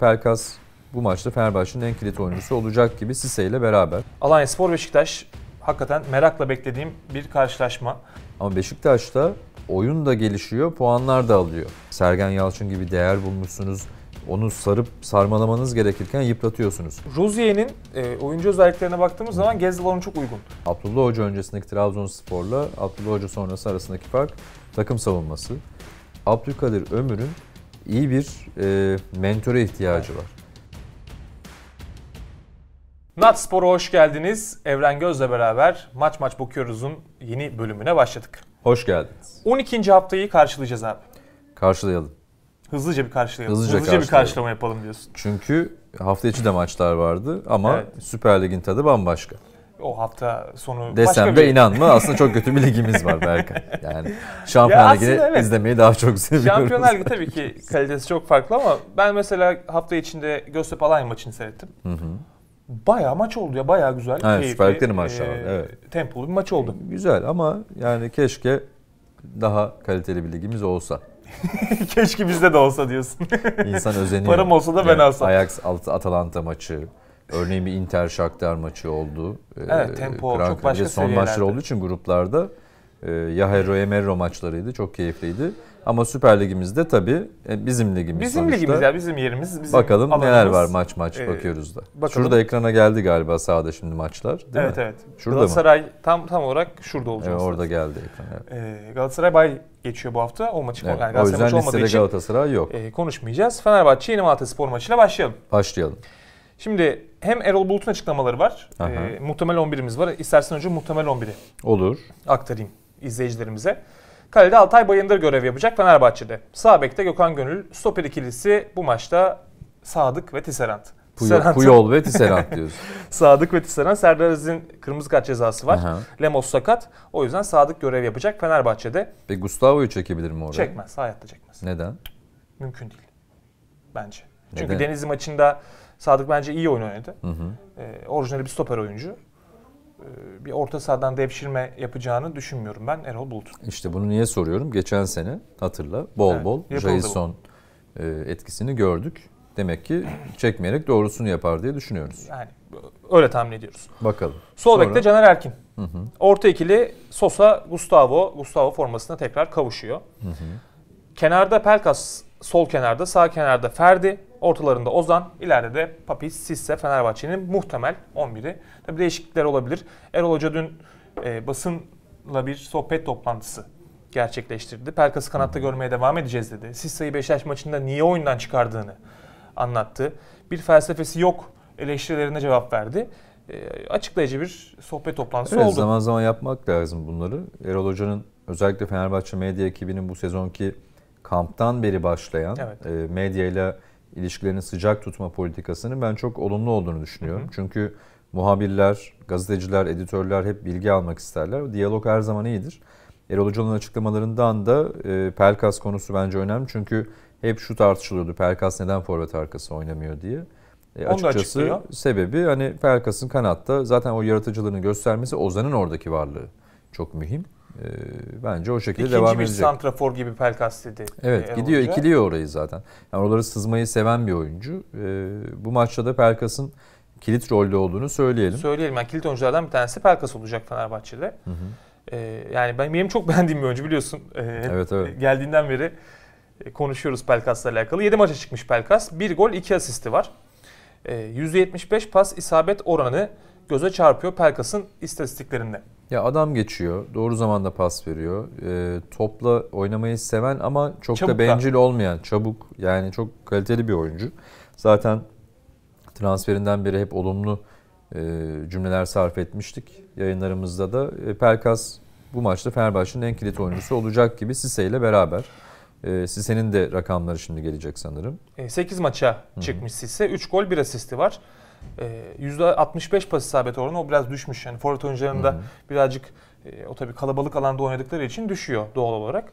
Pelkas bu maçta Fenerbahçe'nin en kilit oyuncusu olacak gibi Sise ile beraber. Alanya Spor Beşiktaş hakikaten merakla beklediğim bir karşılaşma. Ama Beşiktaş'ta oyun da gelişiyor, puanlar da alıyor. Sergen Yalçın gibi değer bulmuşsunuz. Onu sarıp sarmalamanız gerekirken yıpratıyorsunuz. Rozier'in e, oyuncu özelliklerine baktığımız zaman Gezdal onun çok uygun. Abdullah Hoca öncesindeki Trabzonspor'la Abdullah Hoca sonrası arasındaki fark takım savunması. Abdülkadir Ömür'ün iyi bir e, mentöre ihtiyacı var. Nat Spor'a hoş geldiniz. Evren Göz'le beraber Maç Maç Bakıyoruz'un yeni bölümüne başladık. Hoş geldiniz. 12. haftayı karşılayacağız abi. Karşılayalım. Hızlıca bir karşılayalım. Hızlıca, Hızlıca bir karşılama yapalım diyorsun. Çünkü hafta içi de maçlar vardı ama evet. Süper Lig'in tadı bambaşka o hafta sonu Desem başka de bir... inanma aslında çok kötü bir ligimiz var Berkay. Yani Şampiyonlar ya evet. izlemeyi daha çok seviyoruz. Şampiyonlar Ligi tabii ki kalitesi çok farklı ama ben mesela hafta içinde Göztepe alay maçını seyrettim. Hı hı. Bayağı maç oldu ya bayağı güzel. Evet keyifli, Süper Lig'de maçlar e, evet. Tempolu bir maç oldu. Güzel ama yani keşke daha kaliteli bir ligimiz olsa. Keşke bizde de olsa diyorsun. İnsan özeniyor. Param olsa da ben yani, alsam. Ajax Atalanta maçı, Örneğin bir Inter Shakhtar maçı oldu. Ee, evet tempo Krank çok başka Son maçlar olduğu için gruplarda e, ya Yahero Emero maçlarıydı. Çok keyifliydi. Ama Süper Ligimizde tabii e, bizim ligimiz Bizim sonuçta. ligimiz ya bizim yerimiz. Bizim bakalım alanımız, neler var maç maç e, bakıyoruz da. Bakalım. Şurada ekrana geldi galiba sahada şimdi maçlar değil evet, mi? Evet Şurada Galatasaray mı? tam tam olarak şurada olacak. E, orada geldi ekrana. Evet. E, Galatasaray bay geçiyor bu hafta. O maçı evet, yani Galatasaray o yüzden maçı olmadığı için Galatasaray yok. E, konuşmayacağız. Fenerbahçe yeni Malatya Spor maçıyla başlayalım. Başlayalım. Şimdi hem Erol Bulut'un açıklamaları var. E, muhtemel 11'imiz var. İstersen önce muhtemel 11'i Olur. aktarayım izleyicilerimize. Kalede Altay Bayındır görev yapacak Fenerbahçe'de. Sağ bekte Gökhan Gönül, stoper ikilisi bu maçta Sadık ve Tisserand. Puyol, Puyol ve Tisserand diyoruz. Sadık ve Tisserand. Serdar Aziz'in kırmızı kart cezası var. Aha. Lemos sakat. O yüzden Sadık görev yapacak Fenerbahçe'de. Ve Gustavo'yu çekebilir mi oraya? Çekmez. Hayatta çekmez. Neden? Mümkün değil. Bence. Çünkü Neden? Denizli maçında Sadık bence iyi oyun oynadı. Hı hı. E, orijinali bir stoper oyuncu. E, bir orta sahadan devşirme yapacağını düşünmüyorum ben Erol Bulut. İşte bunu niye soruyorum? Geçen sene hatırla bol evet, bol Jason e, etkisini gördük. Demek ki çekmeyerek doğrusunu yapar diye düşünüyoruz. Yani öyle tahmin ediyoruz. Bakalım. Sol bekte Caner Erkin. Hı hı. Orta ikili Sosa, Gustavo, Gustavo formasına tekrar kavuşuyor. Hı hı. Kenarda Pelkas sol kenarda, sağ kenarda Ferdi, Ortalarında Ozan, ileride de Papis, Sisse, Fenerbahçe'nin muhtemel 11'i. Tabi değişiklikler olabilir. Erol Hoca dün e, basınla bir sohbet toplantısı gerçekleştirdi. Pelkas'ı kanatta görmeye devam edeceğiz dedi. Sisse'yi Beşiktaş maçında niye oyundan çıkardığını anlattı. Bir felsefesi yok eleştirilerine cevap verdi. E, açıklayıcı bir sohbet toplantısı evet, oldu. Zaman zaman yapmak lazım bunları. Erol Hoca'nın özellikle Fenerbahçe medya ekibinin bu sezonki kamptan beri başlayan evet. e, medyayla ile ilişkilerini sıcak tutma politikasının ben çok olumlu olduğunu düşünüyorum. Hı hı. Çünkü muhabirler, gazeteciler, editörler hep bilgi almak isterler. Diyalog her zaman iyidir. Erol Hoca'nın açıklamalarından da e, Pelkas konusu bence önemli. Çünkü hep şu tartışılıyordu. Pelkas neden forvet arkası oynamıyor diye. E, açıkçası sebebi hani Pelkas'ın kanatta zaten o yaratıcılığını göstermesi Ozan'ın oradaki varlığı çok mühim. E, bence o şekilde İkinci devam edecek. İkinci bir santrafor gibi dedi. Evet e, gidiyor olunca. ikiliyor orayı zaten. Yani oraları sızmayı seven bir oyuncu. E, bu maçta da Pelkas'ın kilit rolde olduğunu söyleyelim. Söyleyelim. Yani kilit oyunculardan bir tanesi Pelkas olacak Fenerbahçe'de. Hı hı. Ee, yani ben, benim çok beğendiğim bir oyuncu biliyorsun. evet evet. Geldiğinden beri e, konuşuyoruz Pelkas'la alakalı. 7 maça çıkmış Pelkas. 1 gol 2 asisti var. E, %75 pas isabet oranı göze çarpıyor Pelkas'ın istatistiklerinde. Ya adam geçiyor, doğru zamanda pas veriyor. E, topla oynamayı seven ama çok çabuk da bencil da. olmayan, çabuk yani çok kaliteli bir oyuncu. Zaten transferinden beri hep olumlu e, cümleler sarf etmiştik yayınlarımızda da. E, Pelkas bu maçta Fenerbahçe'nin en kilit oyuncusu olacak gibi Sise ile beraber. E, Sise'nin de rakamları şimdi gelecek sanırım. E, 8 maça çıkmış Sise. 3 gol 1 asisti var. E, ee, %65 pas isabet oranı o biraz düşmüş. Yani forvet oyuncularında hı birazcık e, o tabii kalabalık alanda oynadıkları için düşüyor doğal olarak.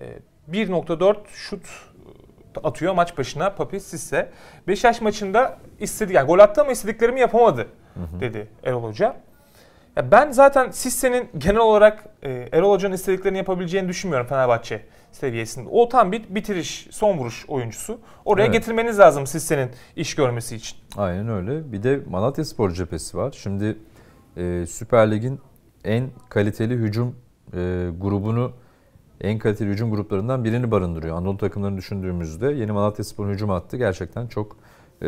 Ee, e, 1.4 şut atıyor maç başına Papi Sisse. Beşiktaş maçında istedi yani gol attı ama istediklerimi yapamadı dedi Erol Hoca. Ya ben zaten Sisse'nin genel olarak e, Erol Hoca'nın istediklerini yapabileceğini düşünmüyorum Fenerbahçe seviyesinde. O tam bir bitiriş, son vuruş oyuncusu. Oraya evet. getirmeniz lazım Sisse'nin iş görmesi için. Aynen öyle. Bir de Malatya Spor cephesi var. Şimdi e, Süper Lig'in en kaliteli hücum e, grubunu en kaliteli hücum gruplarından birini barındırıyor. Anadolu takımlarını düşündüğümüzde yeni Malatya Spor'un hücum attı. gerçekten çok e,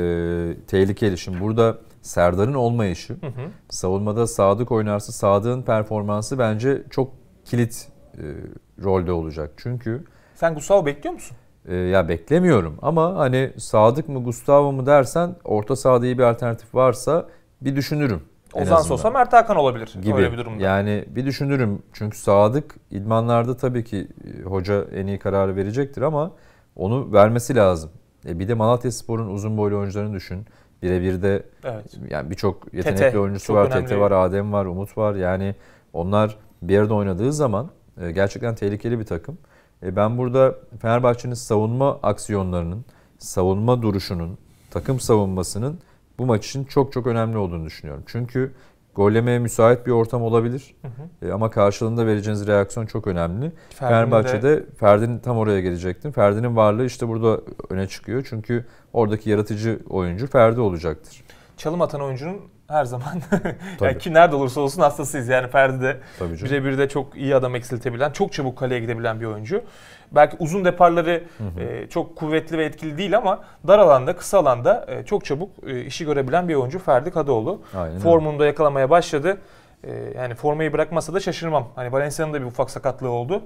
tehlikeli. Şimdi burada Serdar'ın olmayışı. Hı hı. Savunmada Sadık oynarsa Sadık'ın performansı bence çok kilit e, rolde olacak. Çünkü... Sen Gustavo bekliyor musun? E, ya beklemiyorum ama hani Sadık mı Gustavo mu dersen orta sahada iyi bir alternatif varsa bir düşünürüm. Ozan Sosa Mert Hakan olabilir gibi. öyle bir durumda. Yani bir düşünürüm çünkü Sadık idmanlarda tabii ki e, hoca en iyi kararı verecektir ama onu vermesi lazım. E bir de Malatya Spor'un uzun boylu oyuncularını düşün birebir de evet. yani birçok yetenekli Tete, oyuncusu çok var. Tete var, Adem var, Umut var. Yani onlar bir yerde oynadığı zaman e, gerçekten tehlikeli bir takım. E, ben burada Fenerbahçe'nin savunma aksiyonlarının, savunma duruşunun, takım savunmasının bu maç için çok çok önemli olduğunu düşünüyorum. Çünkü gollemeye müsait bir ortam olabilir. Hı hı. E, ama karşılığında vereceğiniz reaksiyon çok önemli. Ferdin Fenerbahçe'de de... Ferdi'nin tam oraya gelecektim. Ferdi'nin varlığı işte burada öne çıkıyor. Çünkü oradaki yaratıcı oyuncu Ferdi olacaktır. Çalım atan oyuncunun her zaman yani kim nerede olursa olsun hastasıyız. Yani Ferdi de birebir de çok iyi adam eksiltebilen, çok çabuk kaleye gidebilen bir oyuncu belki uzun deparları hı hı. E, çok kuvvetli ve etkili değil ama dar alanda, kısa alanda e, çok çabuk e, işi görebilen bir oyuncu Ferdi Kadıoğlu. Aynen. Formunda yakalamaya başladı. E, yani formayı bırakmasa da şaşırmam. Hani Valencia'nın da bir ufak sakatlığı oldu.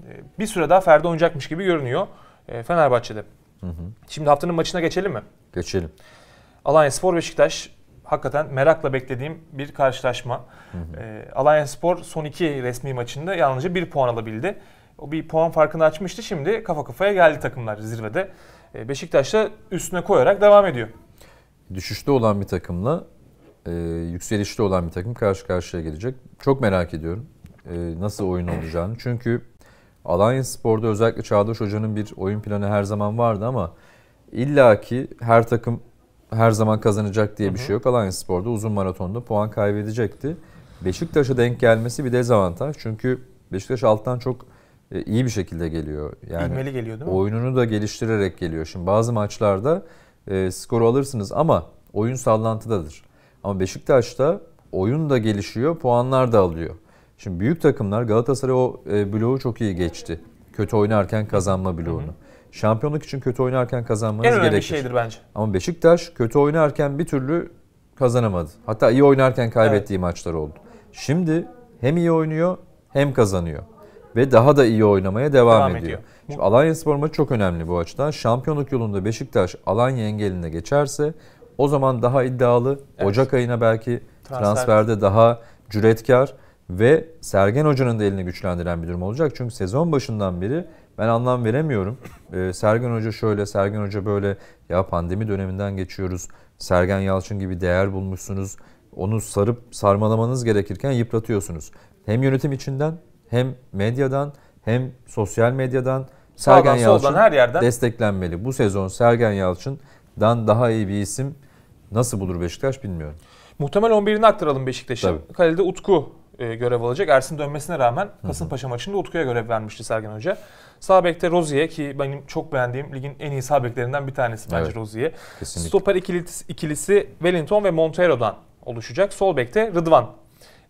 E, bir süre daha Ferdi oynayacakmış gibi görünüyor e, Fenerbahçe'de. Hı hı. Şimdi haftanın maçına geçelim mi? Geçelim. Alanya Spor Beşiktaş hakikaten merakla beklediğim bir karşılaşma. Hı hı. E, Alanya Spor son iki resmi maçında yalnızca bir puan alabildi. O bir puan farkını açmıştı. Şimdi kafa kafaya geldi takımlar zirvede. E, Beşiktaş'ta üstüne koyarak devam ediyor. Düşüşte olan bir takımla e, yükselişte olan bir takım karşı karşıya gelecek. Çok merak ediyorum e, nasıl oyun olacağını. Çünkü Alanya Spor'da özellikle Çağdaş Hoca'nın bir oyun planı her zaman vardı ama illaki her takım her zaman kazanacak diye bir şey yok. Alanya Spor'da uzun maratonda puan kaybedecekti. Beşiktaş'a denk gelmesi bir dezavantaj. Çünkü Beşiktaş alttan çok e, iyi bir şekilde geliyor. Yani İlmeli geliyor değil mi? Oyununu da geliştirerek geliyor. Şimdi bazı maçlarda e, skoru alırsınız ama oyun sallantıdadır. Ama Beşiktaş'ta oyun da gelişiyor, puanlar da alıyor. Şimdi büyük takımlar Galatasaray o e, bloğu çok iyi geçti. Kötü oynarken kazanma bloğunu. Hı hı. Şampiyonluk için kötü oynarken kazanmanız gerekir. En önemli gerekir. şeydir bence. Ama Beşiktaş kötü oynarken bir türlü kazanamadı. Hatta iyi oynarken kaybettiği evet. maçlar oldu. Şimdi hem iyi oynuyor hem kazanıyor ve daha da iyi oynamaya devam, devam ediyor. ediyor. Şimdi Alanya Spor maçı çok önemli bu açıdan. Şampiyonluk yolunda Beşiktaş Alanya engeline geçerse o zaman daha iddialı. Evet. Ocak ayına belki Transfer. transferde daha cüretkar ve Sergen Hoca'nın da elini güçlendiren bir durum olacak. Çünkü sezon başından beri ben anlam veremiyorum. Ee, Sergen Hoca şöyle, Sergen Hoca böyle. Ya pandemi döneminden geçiyoruz. Sergen Yalçın gibi değer bulmuşsunuz. Onu sarıp sarmalamanız gerekirken yıpratıyorsunuz. Hem yönetim içinden hem medyadan hem sosyal medyadan Sergen Sağdan, Yalçın her yerden desteklenmeli. Bu sezon Sergen Yalçın'dan daha iyi bir isim nasıl bulur Beşiktaş bilmiyorum. Muhtemel 11'ini aktaralım Beşiktaş'ın. Kalede Utku e, görev alacak. Ersin dönmesine rağmen Kasımpaşa maçında Utku'ya görev vermişti Sergen Hoca. Sağ bekte Rozier ki benim çok beğendiğim ligin en iyi sağ beklerinden bir tanesi bence evet, Rozier. Kesinlikle. Stoper ikilisi, ikilisi Wellington ve Montero'dan oluşacak. Sol bekte Rıdvan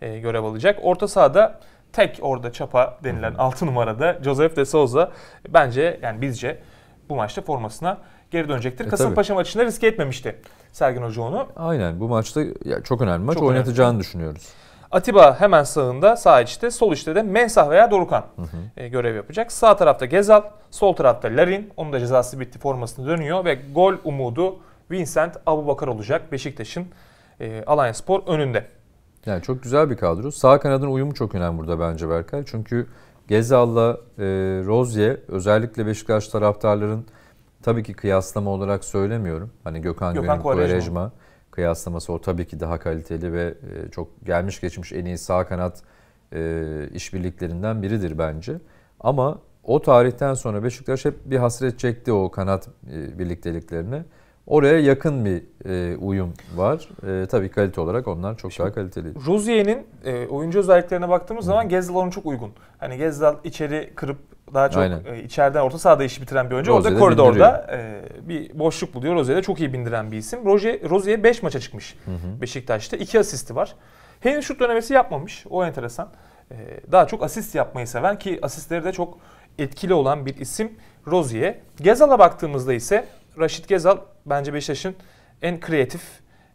e, görev alacak. Orta sahada tek orada çapa denilen 6 numarada Joseph de Souza bence yani bizce bu maçta formasına geri dönecektir. E, Kasımpaşa tabii. maçında riske etmemişti Sergen Hoca onu. Aynen bu maçta ya, çok önemli maç çok oynatacağını önemli. düşünüyoruz. Atiba hemen sağında, sağ içte, sol içte de Mensah veya Dorukan hı hı. E, görev yapacak. Sağ tarafta Gezal, sol tarafta Larin. Onun da cezası bitti formasını dönüyor ve gol umudu Vincent Abubakar olacak Beşiktaş'ın e, Alanya Spor önünde. Yani çok güzel bir kadro. Sağ kanadın uyumu çok önemli burada bence Berkay. Çünkü Gezal'la e, Rozye özellikle Beşiktaş taraftarların tabii ki kıyaslama olarak söylemiyorum. Hani Gökhan, Gökhan Kuvarejma kıyaslaması o tabii ki daha kaliteli ve e, çok gelmiş geçmiş en iyi sağ kanat e, işbirliklerinden biridir bence. Ama o tarihten sonra Beşiktaş hep bir hasret çekti o kanat e, birlikteliklerine. Oraya yakın bir e, uyum var. E, tabii kalite olarak onlar çok Şimdi, daha kaliteli. Rozier'in e, oyuncu özelliklerine baktığımız Hı. zaman Gezdal ona çok uygun. Hani Gezdal içeri kırıp daha çok Aynen. e, içeriden orta sahada işi bitiren bir oyuncu. Rozier Orada koridorda e, bir boşluk buluyor. Rozier'e çok iyi bindiren bir isim. Rozier, Rozier 5 maça çıkmış hı. Beşiktaş'ta. 2 asisti var. Henüz şut dönemesi yapmamış. O enteresan. E, daha çok asist yapmayı seven ki asistleri de çok etkili olan bir isim Rozier. Gezal'a baktığımızda ise Raşit Gezal bence Beşiktaş'ın en kreatif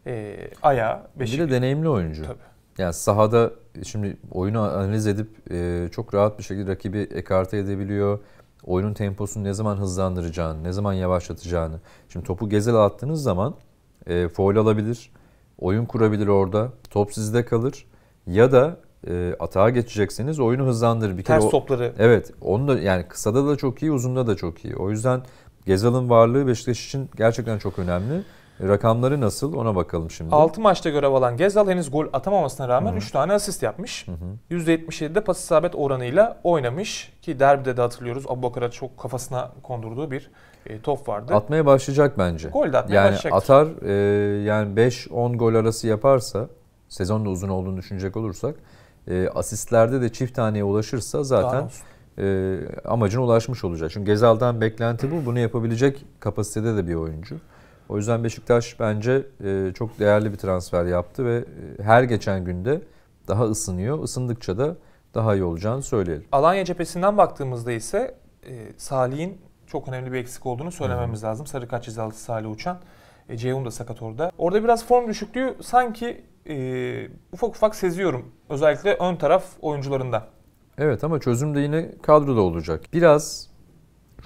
e, ayağı. Beşiktaş. Bir de deneyimli oyuncu. Tabii. Yani sahada şimdi oyunu analiz edip e, çok rahat bir şekilde rakibi ekarte edebiliyor. Oyunun temposunu ne zaman hızlandıracağını, ne zaman yavaşlatacağını. Şimdi topu gezel attığınız zaman e, foul alabilir, oyun kurabilir orada, top sizde kalır. Ya da e, atağa geçecekseniz oyunu hızlandırır. Bir Ters kere o, topları. Evet. Onu da yani kısada da çok iyi, uzunda da çok iyi. O yüzden Gezal'ın varlığı Beşiktaş için gerçekten çok önemli. E, rakamları nasıl ona bakalım şimdi. 6 maçta görev alan Gezal henüz gol atamamasına rağmen Hı-hı. 3 tane asist yapmış. Hı-hı. %77'de pas isabet oranıyla oynamış ki derbide de hatırlıyoruz Abubakar'a çok kafasına kondurduğu bir e, top vardı. Atmaya başlayacak bence. Gol de atmaya yani başlayacak. Atar e, yani 5-10 gol arası yaparsa sezon da uzun olduğunu düşünecek olursak e, asistlerde de çift taneye ulaşırsa zaten Daha e, amacına ulaşmış olacak. Çünkü Gezal'dan beklenti bu. Bunu yapabilecek kapasitede de bir oyuncu. O yüzden Beşiktaş bence e, çok değerli bir transfer yaptı ve e, her geçen günde daha ısınıyor. Isındıkça da daha iyi olacağını söyleyelim. Alanya cephesinden baktığımızda ise e, Salih'in çok önemli bir eksik olduğunu söylememiz Hı. lazım. Sarı kaç cezalısı Salih Uçan. E, Ceyhun da sakat orada. Orada biraz form düşüklüğü sanki e, ufak ufak seziyorum. Özellikle ön taraf oyuncularında. Evet ama çözüm de yine kadroda olacak. Biraz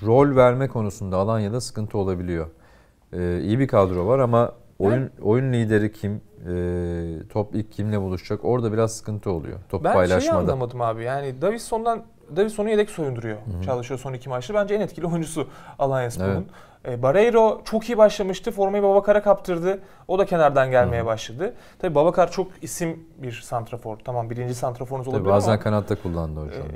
rol verme konusunda Alanya'da sıkıntı olabiliyor. Ee, iyi bir kadro var ama oyun ben, oyun lideri kim, e, top ilk kimle buluşacak orada biraz sıkıntı oluyor. Top ben paylaşmada. Ben şeyi anlamadım abi yani Davison'dan Davison'u yedek soyunduruyor. Hı-hı. Çalışıyor son iki maçta Bence en etkili oyuncusu Alanya Spor'un. Evet. E, Barreiro çok iyi başlamıştı. Formayı Babakar'a kaptırdı. O da kenardan gelmeye Hı-hı. başladı. Tabii Babakar çok isim bir santrafor. Tamam birinci santraforunuz olabilir Tabii bazen ama... Bazen kanatta kullandı hocam. E,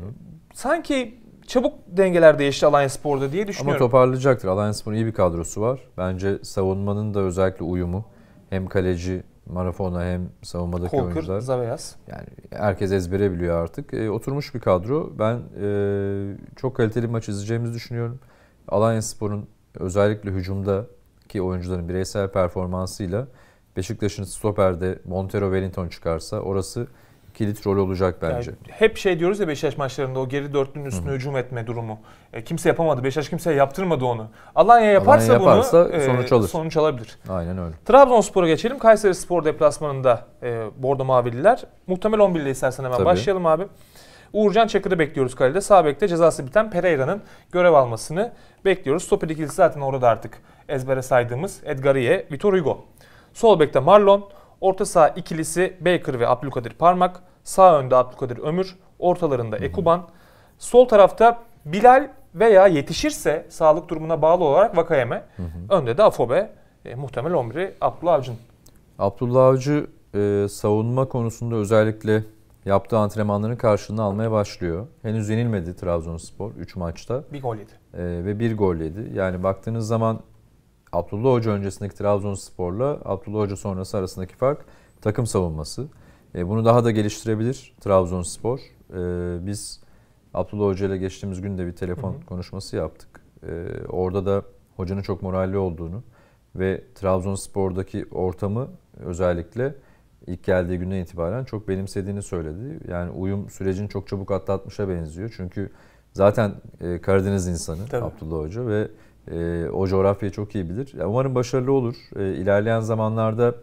sanki çabuk dengeler değişti Alanya Spor'da diye düşünüyorum. Ama toparlayacaktır. Alanya Spor'un iyi bir kadrosu var. Bence savunmanın da özellikle uyumu. Hem kaleci Marafona hem savunmadaki Colker, oyuncular. Zaveyas. Yani herkes ezbere biliyor artık. E, oturmuş bir kadro. Ben e, çok kaliteli maç izleyeceğimizi düşünüyorum. Alanya Spor'un özellikle hücumda ki oyuncuların bireysel performansıyla Beşiktaş'ın stoperde Montero Wellington çıkarsa orası kilit rol olacak bence. Yani hep şey diyoruz ya Beşiktaş maçlarında o geri dörtlünün üstüne Hı. hücum etme durumu. E, kimse yapamadı. Beşiktaş kimseye yaptırmadı onu. Alanya yaparsa, Alanya yaparsa bunu e, sonuç, alır. E, sonuç alabilir. Aynen öyle. Trabzonspor'a geçelim. Kayseri Spor deplasmanında e, Bordo Mavililer. Muhtemel 11 ile istersen hemen Tabii. başlayalım abi. Uğurcan Çakır'ı bekliyoruz kalede. Sağ bekte cezası biten Pereira'nın görev almasını bekliyoruz. Stoper ikilisi zaten orada artık ezbere saydığımız Edgariye, Vitor Hugo. Sol bekte Marlon, Orta saha ikilisi Baker ve Abdülkadir Parmak. Sağ önde Abdülkadir Ömür. Ortalarında Ekuban. Sol tarafta Bilal veya yetişirse sağlık durumuna bağlı olarak Vakayeme. Önde de Afobe. E, muhtemel 11'i Abdullah Avcı'nın. Abdullah Avcı e, savunma konusunda özellikle yaptığı antrenmanların karşılığını almaya başlıyor. Henüz yenilmedi Trabzonspor 3 maçta. Bir gol yedi. E, ve bir gol yedi. Yani baktığınız zaman Abdullah Hoca öncesindeki Trabzonspor'la Abdullah Hoca sonrası arasındaki fark takım savunması. E, bunu daha da geliştirebilir Trabzonspor. E, biz Abdullah Hoca ile geçtiğimiz gün de bir telefon hı hı. konuşması yaptık. E, orada da hocanın çok moralli olduğunu ve Trabzonspor'daki ortamı özellikle ilk geldiği günden itibaren çok benimsediğini söyledi. Yani uyum sürecini çok çabuk atlatmışa benziyor. Çünkü zaten e, Karadeniz insanı Tabii. Abdullah Hoca ve e, o coğrafyayı çok iyi bilir. Yani umarım başarılı olur. E, ilerleyen zamanlarda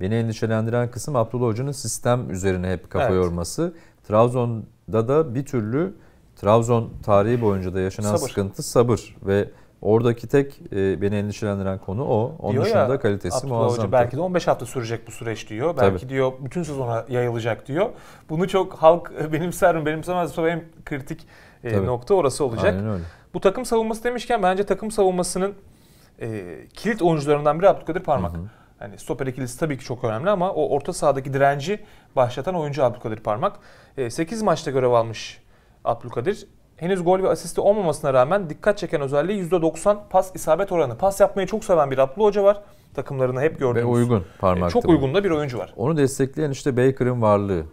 beni endişelendiren kısım Abdullah Hoca'nın sistem üzerine hep kafa evet. yorması. Trabzon'da da bir türlü Trabzon tarihi boyunca da yaşanan sabır. sıkıntı sabır ve Oradaki tek e, beni endişelendiren konu o. Onun diyor dışında ya, kalitesi Abdullah muazzam. Hoca, belki de 15 hafta sürecek bu süreç diyor. Belki Tabii. diyor bütün sezona yayılacak diyor. Bunu çok halk benimser mi benimsemez mi en kritik e, nokta orası olacak. Aynen öyle. Bu takım savunması demişken bence takım savunmasının e, kilit oyuncularından biri Abdülkadir Parmak. Hı hı. Yani stoper ikilisi tabii ki çok önemli ama o orta sahadaki direnci başlatan oyuncu Abdülkadir Parmak. E, 8 maçta görev almış Abdülkadir. Henüz gol ve asisti olmamasına rağmen dikkat çeken özelliği %90 pas isabet oranı. Pas yapmayı çok seven bir abdül Hoca var. Takımlarını hep gördüğümüz. Ve uygun parmak. E, çok uygun da bir oyuncu var. Onu destekleyen işte Baker'ın varlığı.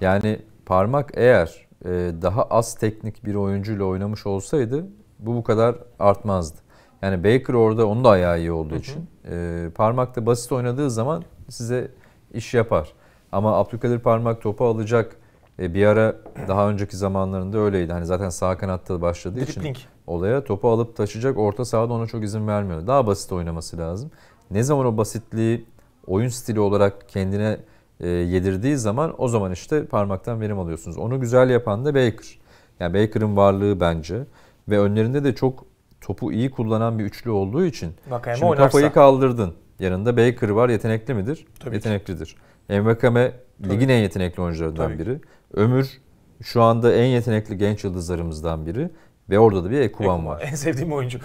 Yani parmak eğer e, daha az teknik bir oyuncuyla oynamış olsaydı bu bu kadar artmazdı. Yani Baker orada onun da ayağı iyi olduğu hı hı. için e, parmakta basit oynadığı zaman size iş yapar. Ama Abdülkadir parmak topu alacak. E, bir ara daha önceki zamanlarında öyleydi. Hani zaten sağ kanatta başladığı Dribbling. için olaya topu alıp taşıyacak. Orta sahada ona çok izin vermiyor. Daha basit oynaması lazım. Ne zaman o basitliği oyun stili olarak kendine e, yedirdiği zaman o zaman işte parmaktan verim alıyorsunuz. Onu güzel yapan da Baker. Yani Baker'ın varlığı bence ve önlerinde de çok topu iyi kullanan bir üçlü olduğu için Bakayım, şimdi oynarsa. kafayı kaldırdın. Yanında Baker var. Yetenekli midir? Tabii Yeteneklidir. Ki. Envakame Tabii. ligin en yetenekli oyuncularından Tabii. biri. Ömür şu anda en yetenekli genç yıldızlarımızdan biri ve orada da bir Ekuban var. En sevdiğim oyuncu.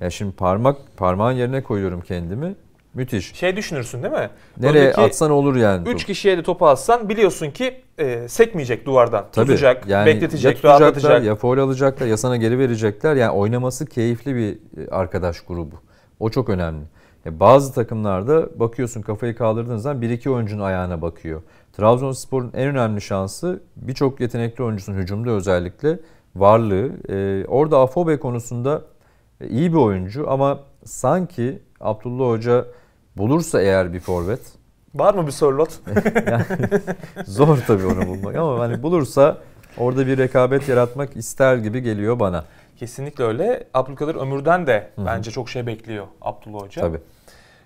ya şimdi parmak parmağın yerine koyuyorum kendimi. Müthiş. Şey düşünürsün değil mi? Nereye Öndeki atsan olur yani. 3 kişiye de topu atsan biliyorsun ki e, sekmeyecek duvardan. Tabii. Tutacak, yani bekletecek, ya rahatlatacak. Ya foul alacaklar ya sana geri verecekler. Yani oynaması keyifli bir e, arkadaş grubu. O çok önemli. Ya e, bazı takımlarda bakıyorsun kafayı kaldırdığın zaman 1 iki oyuncunun ayağına bakıyor. Trabzonspor'un en önemli şansı birçok yetenekli oyuncusunun hücumda özellikle varlığı. Ee, orada Afobe konusunda e, iyi bir oyuncu ama sanki Abdullah Hoca Bulursa eğer bir forvet. Var mı bir Sörlot? yani, zor tabii onu bulmak ama hani bulursa orada bir rekabet yaratmak ister gibi geliyor bana. Kesinlikle öyle. Abdülkadir Ömür'den de Hı-hı. bence çok şey bekliyor Abdullah Hoca. Tabii.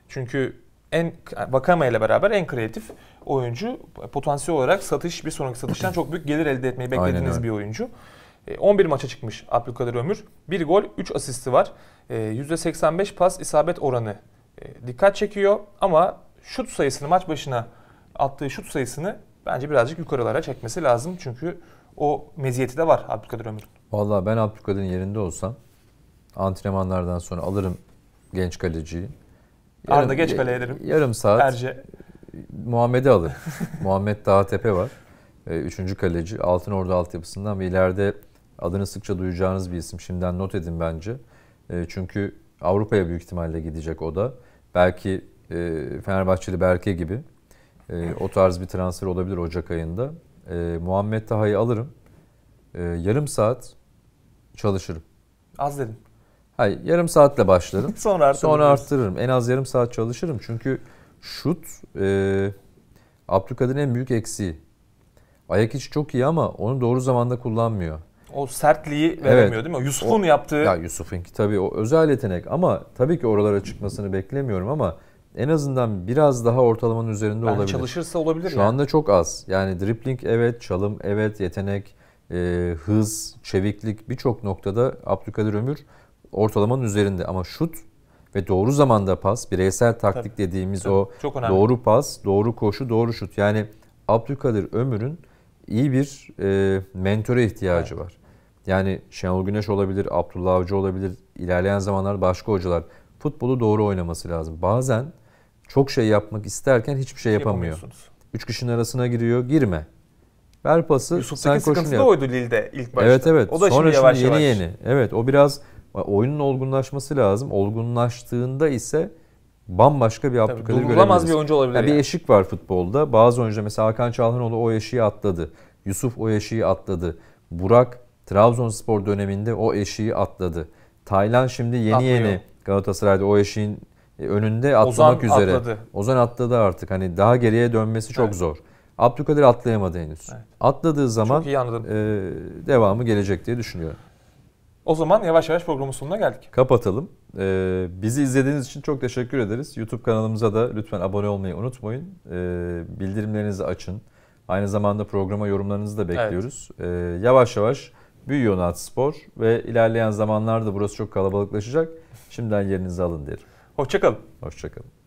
Çünkü en Vakame ile beraber en kreatif oyuncu potansiyel olarak satış bir sonraki satıştan çok büyük gelir elde etmeyi beklediğiniz bir oyuncu. 11 e, maça çıkmış Abdülkadir Ömür. 1 gol, 3 asisti var. %85 e, pas isabet oranı e, dikkat çekiyor ama şut sayısını maç başına attığı şut sayısını bence birazcık yukarılara çekmesi lazım. Çünkü o meziyeti de var Abdülkadir Ömür. Valla ben Abdülkadir'in yerinde olsam antrenmanlardan sonra alırım genç kaleciyi. Yarım, Arda geç kaleye ederim. Yarım saat Erce. Muhammed'i alır. Muhammed tepe var. E, üçüncü kaleci. Altın Ordu altyapısından ve ileride adını sıkça duyacağınız bir isim. Şimdiden not edin bence. E, çünkü Avrupa'ya büyük ihtimalle gidecek o da belki e, Fenerbahçeli Berke gibi e, o tarz bir transfer olabilir Ocak ayında. E, Muhammed Taha'yı alırım. E, yarım saat çalışırım. Az dedim. Hayır, yarım saatle başlarım. Sonra arttırırım. Sonra arttırırım. En az yarım saat çalışırım. Çünkü şut e, Abdülkadir'in en büyük eksiği. Ayak içi çok iyi ama onu doğru zamanda kullanmıyor o sertliği veremiyor evet. değil mi? Yusuf'un yaptığı... Ya Yusuf'un ki tabii o özel yetenek ama tabii ki oralara çıkmasını beklemiyorum ama en azından biraz daha ortalamanın üzerinde ben olabilir. Çalışırsa olabilir Şu yani. anda çok az. Yani dripling evet, çalım evet, yetenek, e, hız, çeviklik birçok noktada Abdülkadir Ömür ortalamanın üzerinde ama şut ve doğru zamanda pas, bireysel taktik tabii, dediğimiz tabii, o çok doğru pas, doğru koşu, doğru şut. Yani Abdülkadir Ömür'ün iyi bir e, mentöre ihtiyacı evet. var. Yani Şenol Güneş olabilir, Abdullah Avcı olabilir, ilerleyen zamanlar başka hocalar. Futbolu doğru oynaması lazım. Bazen çok şey yapmak isterken hiçbir şey yapamıyor. Üç kişinin arasına giriyor, girme. Ver pası, Yusuf'taki sen sıkıntısı da oydu Lille'de ilk başta. Evet evet. O da Sonra şimdi, yavaş şimdi yeni yavaş. yeni. Evet o biraz oyunun olgunlaşması lazım. Olgunlaştığında ise bambaşka bir Abdülkadir görebiliriz. Durulamaz bir oyuncu olabilir. Yani, yani. Bir eşik var futbolda. Bazı oyuncular mesela Hakan Çalhanoğlu o eşiği atladı. Yusuf o eşiği atladı. Burak Trabzonspor döneminde o eşiği atladı. Taylan şimdi yeni Atlıyor. yeni Galatasaray'da o eşiğin önünde atlamak Ozan üzere. Atladı. Ozan atladı artık. Hani daha geriye dönmesi çok evet. zor. Abdülkadir atlayamadı henüz. Evet. Atladığı zaman e, devamı gelecek diye düşünüyorum. O zaman yavaş yavaş programın sonuna geldik. Kapatalım. Ee, bizi izlediğiniz için çok teşekkür ederiz. YouTube kanalımıza da lütfen abone olmayı unutmayın. Ee, bildirimlerinizi açın. Aynı zamanda programa yorumlarınızı da bekliyoruz. Evet. Ee, yavaş yavaş Büyüyor Nat Spor ve ilerleyen zamanlarda burası çok kalabalıklaşacak. Şimdiden yerinizi alın derim. Hoşçakalın. Hoşçakalın.